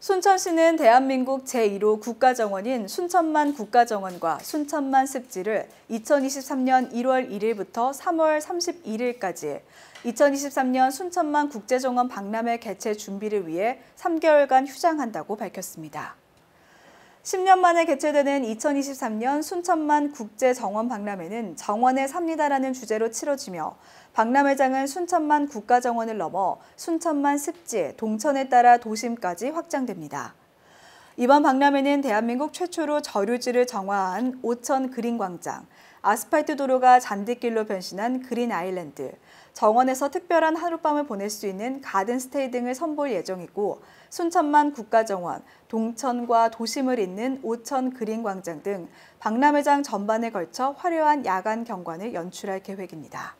순천시는 대한민국 제1호 국가정원인 순천만 국가정원과 순천만 습지를 2023년 1월 1일부터 3월 31일까지 2023년 순천만 국제정원 박람회 개최 준비를 위해 3개월간 휴장한다고 밝혔습니다. 10년 만에 개최되는 2023년 순천만 국제 정원 박람회는 정원에 삽니다라는 주제로 치러지며 박람회장은 순천만 국가정원을 넘어 순천만 습지, 동천에 따라 도심까지 확장됩니다. 이번 박람회는 대한민국 최초로 저류지를 정화한 오천 그린 광장, 아스팔트 도로가 잔디길로 변신한 그린 아일랜드, 정원에서 특별한 하룻밤을 보낼 수 있는 가든스테이 등을 선보일 예정이고 순천만 국가정원, 동천과 도심을 잇는 오천 그린 광장 등 박람회장 전반에 걸쳐 화려한 야간 경관을 연출할 계획입니다.